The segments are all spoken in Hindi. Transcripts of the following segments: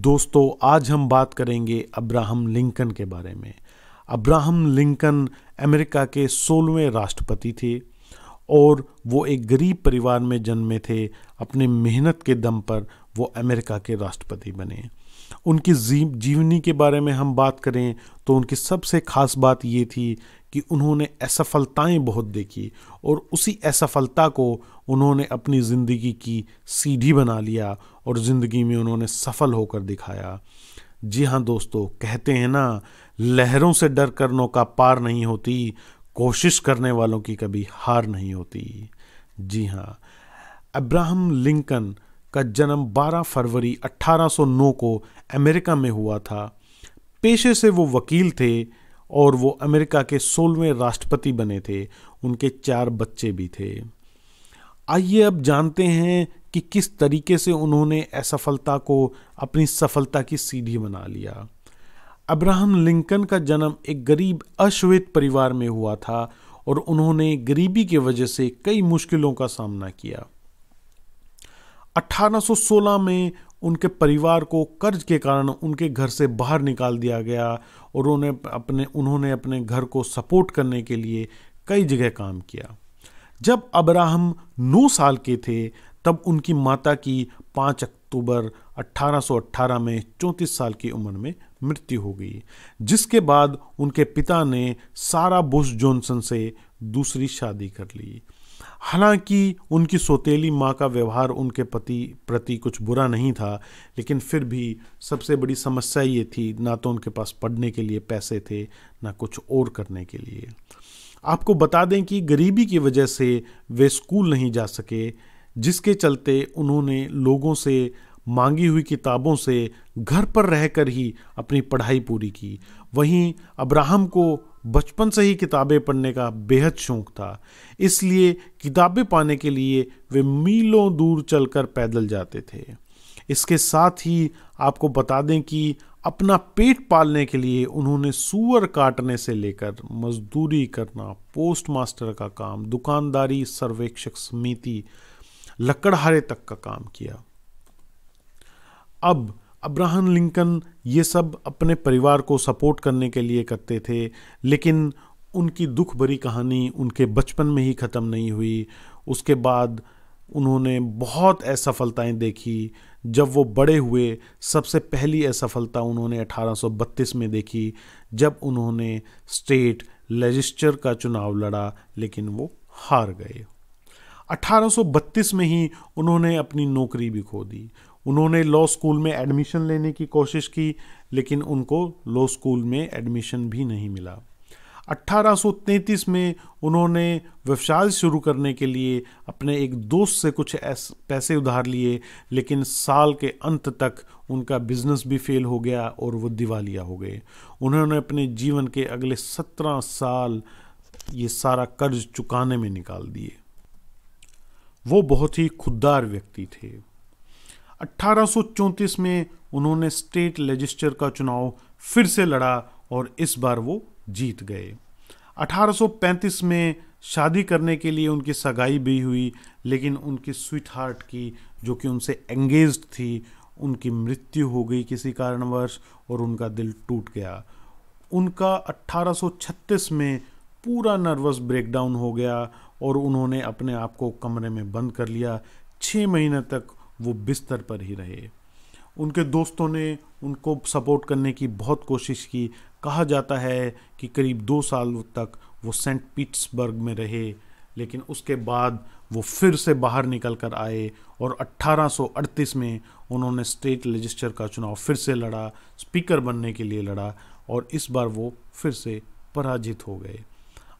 दोस्तों आज हम बात करेंगे अब्राहम लिंकन के बारे में अब्राहम लिंकन अमेरिका के सोलहवें राष्ट्रपति थे और वो एक गरीब परिवार में जन्मे थे अपने मेहनत के दम पर वो अमेरिका के राष्ट्रपति बने उनकी जीवनी के बारे में हम बात करें तो उनकी सबसे खास बात ये थी कि उन्होंने असफलताएं बहुत देखी और उसी असफलता को उन्होंने अपनी ज़िंदगी की सीढ़ी बना लिया और ज़िंदगी में उन्होंने सफल होकर दिखाया जी हाँ दोस्तों कहते हैं ना लहरों से डर कर नौका पार नहीं होती कोशिश करने वालों की कभी हार नहीं होती जी हाँ अब्राहम लिंकन का जन्म 12 फरवरी 1809 को अमेरिका में हुआ था पेशे से वो वकील थे और वो अमेरिका के सोलहवें राष्ट्रपति बने थे उनके चार बच्चे भी थे आइए अब जानते हैं कि किस तरीके से उन्होंने असफलता को अपनी सफलता की सीढ़ी बना लिया अब्राहम लिंकन का जन्म एक गरीब अश्वेत परिवार में हुआ था और उन्होंने गरीबी के वजह से कई मुश्किलों का सामना किया 1816 में उनके परिवार को कर्ज के कारण उनके घर से बाहर निकाल दिया गया और उन्हें अपने उन्होंने अपने घर को सपोर्ट करने के लिए कई जगह काम किया जब अब्राहम नौ साल के थे तब उनकी माता की 5 अक्टूबर 1818 में 34 साल की उम्र में मृत्यु हो गई जिसके बाद उनके पिता ने सारा बुश जॉनसन से दूसरी शादी कर ली हालांकि उनकी सोतेली माँ का व्यवहार उनके पति प्रति कुछ बुरा नहीं था लेकिन फिर भी सबसे बड़ी समस्या ये थी ना तो उनके पास पढ़ने के लिए पैसे थे ना कुछ और करने के लिए आपको बता दें कि गरीबी की वजह से वे स्कूल नहीं जा सके जिसके चलते उन्होंने लोगों से मांगी हुई किताबों से घर पर रहकर ही अपनी पढ़ाई पूरी की वहीं अब्राहम को बचपन से ही किताबें पढ़ने का बेहद शौक था इसलिए किताबें पाने के लिए वे मीलों दूर चलकर पैदल जाते थे इसके साथ ही आपको बता दें कि अपना पेट पालने के लिए उन्होंने सुअर काटने से लेकर मजदूरी करना पोस्ट मास्टर का काम दुकानदारी सर्वेक्षक समिति लकड़हारे तक का काम किया अब अब्राहम लिंकन ये सब अपने परिवार को सपोर्ट करने के लिए करते थे लेकिन उनकी दुख भरी कहानी उनके बचपन में ही ख़त्म नहीं हुई उसके बाद उन्होंने बहुत असफलताएं देखी जब वो बड़े हुए सबसे पहली असफलता उन्होंने 1832 में देखी जब उन्होंने स्टेट लेजिस्टर का चुनाव लड़ा लेकिन वो हार गए 1832 में ही उन्होंने अपनी नौकरी भी खो दी उन्होंने लॉ स्कूल में एडमिशन लेने की कोशिश की लेकिन उनको लॉ स्कूल में एडमिशन भी नहीं मिला 1833 में उन्होंने व्यवसाय शुरू करने के लिए अपने एक दोस्त से कुछ पैसे उधार लिए लेकिन साल के अंत तक उनका बिजनेस भी फेल हो गया और वो दिवालिया हो गए उन्होंने अपने जीवन के अगले 17 साल ये सारा कर्ज चुकाने में निकाल दिए वो बहुत ही खुददार व्यक्ति थे 1834 में उन्होंने स्टेट लेजिस्टर का चुनाव फिर से लड़ा और इस बार वो जीत गए 1835 में शादी करने के लिए उनकी सगाई भी हुई लेकिन उनकी स्वीट हार्ट की जो कि उनसे एंगेज थी उनकी मृत्यु हो गई किसी कारणवश और उनका दिल टूट गया उनका 1836 में पूरा नर्वस ब्रेकडाउन हो गया और उन्होंने अपने आप को कमरे में बंद कर लिया छः महीने तक वो बिस्तर पर ही रहे उनके दोस्तों ने उनको सपोर्ट करने की बहुत कोशिश की कहा जाता है कि करीब दो साल तक वो सेंट पीट्सबर्ग में रहे लेकिन उसके बाद वो फिर से बाहर निकल कर आए और 1838 में उन्होंने स्टेट लजिस्टर का चुनाव फिर से लड़ा स्पीकर बनने के लिए लड़ा और इस बार वो फिर से पराजित हो गए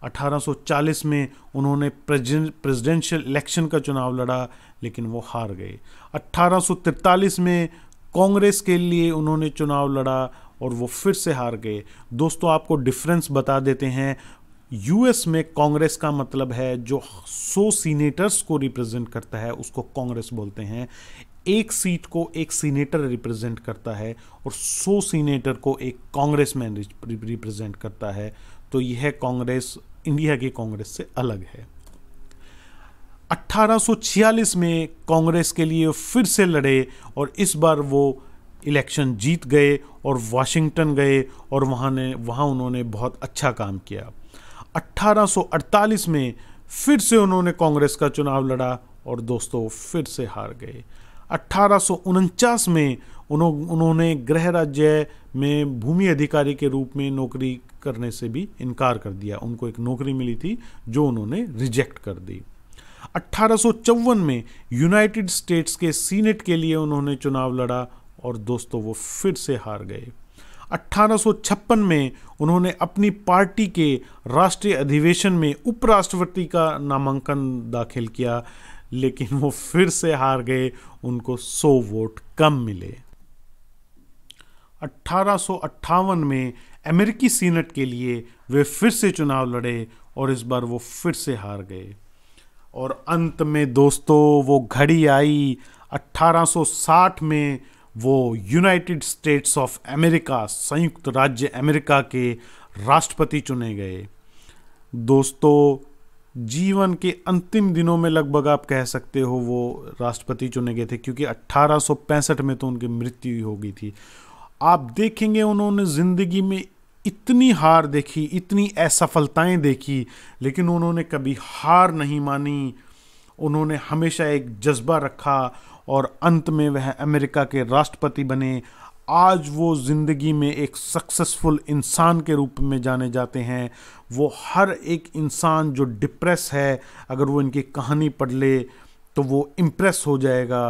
1840 में उन्होंने प्रेसिडेंशियल इलेक्शन का चुनाव लड़ा लेकिन वो हार गए 1843 में कांग्रेस के लिए उन्होंने चुनाव लड़ा और वो फिर से हार गए दोस्तों आपको डिफरेंस बता देते हैं यूएस में कांग्रेस का मतलब है जो 100 सीनेटर्स को रिप्रेजेंट करता है उसको कांग्रेस बोलते हैं एक सीट को एक सीनेटर रिप्रेजेंट करता है और 100 सीनेटर को एक कांग्रेस मैन रिप्रेजेंट करता है तो यह कांग्रेस इंडिया के कांग्रेस से अलग है 1846 में कांग्रेस के लिए फिर से लड़े और इस बार वो इलेक्शन जीत गए और वाशिंगटन गए और वहाँ ने वहाँ उन्होंने बहुत अच्छा काम किया 1848 में फिर से उन्होंने कांग्रेस का चुनाव लड़ा और दोस्तों फिर से हार गए अट्ठारह में उन्होंने गृह राज्य में भूमि अधिकारी के रूप में नौकरी करने से भी इनकार कर दिया उनको एक नौकरी मिली थी जो उन्होंने रिजेक्ट कर दी अट्ठारह में यूनाइटेड स्टेट्स के सीनेट के लिए उन्होंने चुनाव लड़ा और दोस्तों वो फिर से हार गए 1856 में उन्होंने अपनी पार्टी के राष्ट्रीय अधिवेशन में उपराष्ट्रपति का नामांकन दाखिल किया लेकिन वो फिर से हार गए उनको 100 वोट कम मिले अट्ठारह में अमेरिकी सीनेट के लिए वे फिर से चुनाव लड़े और इस बार वो फिर से हार गए और अंत में दोस्तों वो घड़ी आई 1860 में वो यूनाइटेड स्टेट्स ऑफ अमेरिका संयुक्त राज्य अमेरिका के राष्ट्रपति चुने गए दोस्तों जीवन के अंतिम दिनों में लगभग आप कह सकते हो वो राष्ट्रपति चुने गए थे क्योंकि 1865 में तो उनकी मृत्यु हो गई थी आप देखेंगे उन्होंने ज़िंदगी में इतनी हार देखी इतनी असफलताएं देखी लेकिन उन्होंने कभी हार नहीं मानी उन्होंने हमेशा एक जज्बा रखा और अंत में वह अमेरिका के राष्ट्रपति बने आज वो ज़िंदगी में एक सक्सेसफुल इंसान के रूप में जाने जाते हैं वो हर एक इंसान जो डिप्रेस है अगर वो इनकी कहानी पढ़ ले तो वो इम्प्रेस हो जाएगा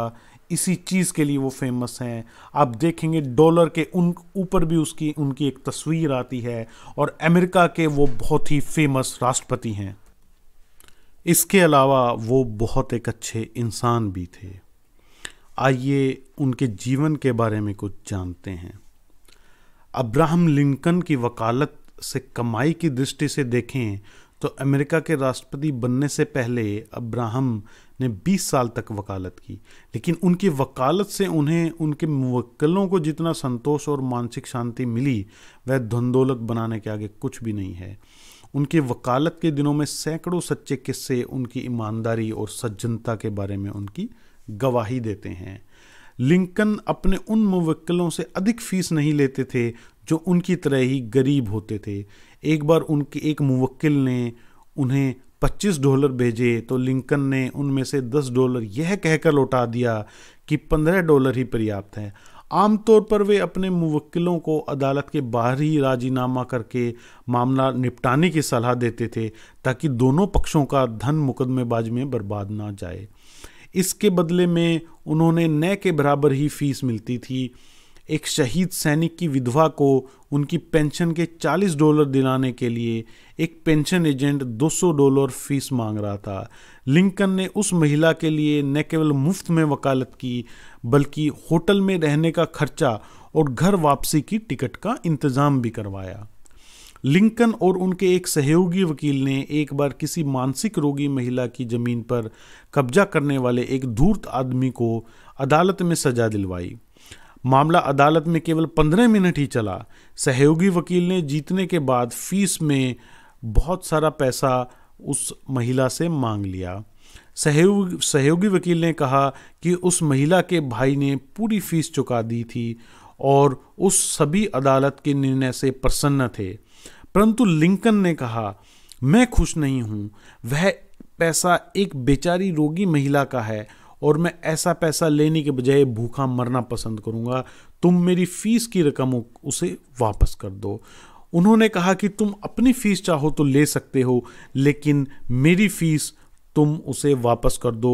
इसी चीज़ के लिए वो फेमस हैं आप देखेंगे डॉलर के उन ऊपर भी उसकी उनकी एक तस्वीर आती है और अमेरिका के वो बहुत ही फेमस राष्ट्रपति हैं इसके अलावा वो बहुत एक अच्छे इंसान भी थे आइए उनके जीवन के बारे में कुछ जानते हैं अब्राहम लिंकन की वकालत से कमाई की दृष्टि से देखें तो अमेरिका के राष्ट्रपति बनने से पहले अब्राहम ने 20 साल तक वकालत की लेकिन उनकी वकालत से उन्हें उनके मुवक्लों को जितना संतोष और मानसिक शांति मिली वह धनदौलत बनाने के आगे कुछ भी नहीं है उनकी वकालत के दिनों में सैकड़ों सच्चे किस्से उनकी ईमानदारी और सज्जनता के बारे में उनकी गवाही देते हैं लिंकन अपने उन मुवक्लों से अधिक फीस नहीं लेते थे जो उनकी तरह ही गरीब होते थे एक बार उनके एक मुवक्ल ने उन्हें 25 डॉलर भेजे तो लिंकन ने उनमें से 10 डॉलर यह कहकर लौटा दिया कि 15 डॉलर ही पर्याप्त हैं आमतौर पर वे अपने मुवक्किलों को अदालत के बाहर ही राजीनामा करके मामला निपटाने की सलाह देते थे ताकि दोनों पक्षों का धन मुकदमेबाज में बर्बाद ना जाए इसके बदले में उन्होंने न के बराबर ही फीस मिलती थी एक शहीद सैनिक की विधवा को उनकी पेंशन के 40 डॉलर दिलाने के लिए एक पेंशन एजेंट 200 डॉलर फीस मांग रहा था लिंकन ने उस महिला के लिए न केवल मुफ्त में वकालत की बल्कि होटल में रहने का खर्चा और घर वापसी की टिकट का इंतज़ाम भी करवाया लिंकन और उनके एक सहयोगी वकील ने एक बार किसी मानसिक रोगी महिला की ज़मीन पर कब्जा करने वाले एक धूर्त आदमी को अदालत में सजा दिलवाई मामला अदालत में केवल पंद्रह मिनट ही चला सहयोगी वकील ने जीतने के बाद फीस में बहुत सारा पैसा उस महिला से मांग लिया सहयोग सहयोगी वकील ने कहा कि उस महिला के भाई ने पूरी फीस चुका दी थी और उस सभी अदालत के निर्णय से प्रसन्न थे परंतु लिंकन ने कहा मैं खुश नहीं हूँ वह पैसा एक बेचारी रोगी महिला का है और मैं ऐसा पैसा लेने के बजाय भूखा मरना पसंद करूंगा तुम मेरी फ़ीस की रकम उसे वापस कर दो उन्होंने कहा कि तुम अपनी फ़ीस चाहो तो ले सकते हो लेकिन मेरी फ़ीस तुम उसे वापस कर दो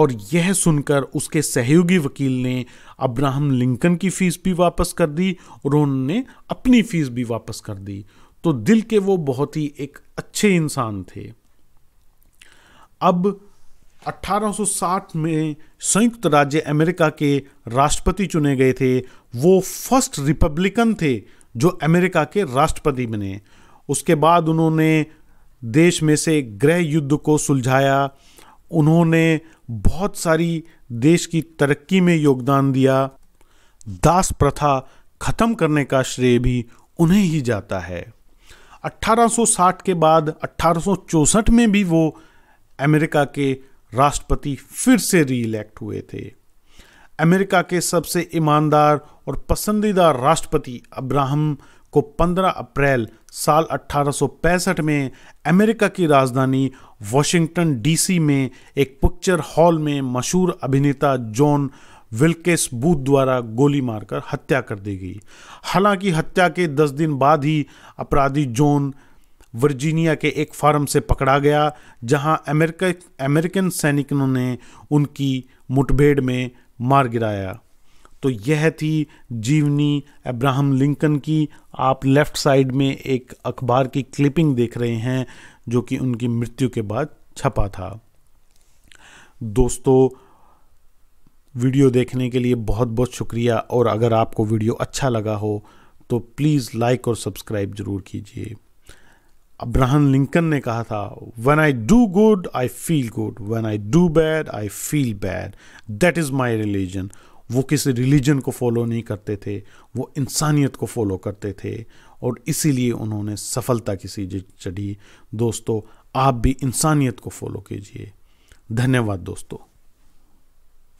और यह सुनकर उसके सहयोगी वकील ने अब्राहम लिंकन की फ़ीस भी वापस कर दी और उन्होंने अपनी फ़ीस भी वापस कर दी तो दिल के वो बहुत ही एक अच्छे इंसान थे अब 1860 में संयुक्त राज्य अमेरिका के राष्ट्रपति चुने गए थे वो फर्स्ट रिपब्लिकन थे जो अमेरिका के राष्ट्रपति बने उसके बाद उन्होंने देश में से गृह युद्ध को सुलझाया उन्होंने बहुत सारी देश की तरक्की में योगदान दिया दास प्रथा खत्म करने का श्रेय भी उन्हें ही जाता है 1860 के बाद अट्ठारह में भी वो अमेरिका के राष्ट्रपति फिर से री इलेक्ट हुए थे अमेरिका के सबसे ईमानदार और पसंदीदा राष्ट्रपति अब्राहम को 15 अप्रैल साल 1865 में अमेरिका की राजधानी वॉशिंगटन डीसी में एक पिक्चर हॉल में मशहूर अभिनेता जॉन विल्केस बूथ द्वारा गोली मारकर हत्या कर दी गई हालांकि हत्या के 10 दिन बाद ही अपराधी जॉन वर्जीनिया के एक फार्म से पकड़ा गया जहां अमेरिका अमेरिकन सैनिकों ने उनकी मुठभेड़ में मार गिराया तो यह थी जीवनी अब्राहम लिंकन की आप लेफ़्ट साइड में एक अखबार की क्लिपिंग देख रहे हैं जो कि उनकी मृत्यु के बाद छपा था दोस्तों वीडियो देखने के लिए बहुत बहुत शुक्रिया और अगर आपको वीडियो अच्छा लगा हो तो प्लीज़ लाइक और सब्सक्राइब ज़रूर कीजिए अब्राहम लिंकन ने कहा था when I do good I feel good when I do bad I feel bad that is my religion वो किसी रिलीजन को फॉलो नहीं करते थे वो इंसानियत को फॉलो करते थे और इसीलिए उन्होंने सफलता किसी चढ़ी दोस्तों आप भी इंसानियत को फॉलो कीजिए धन्यवाद दोस्तों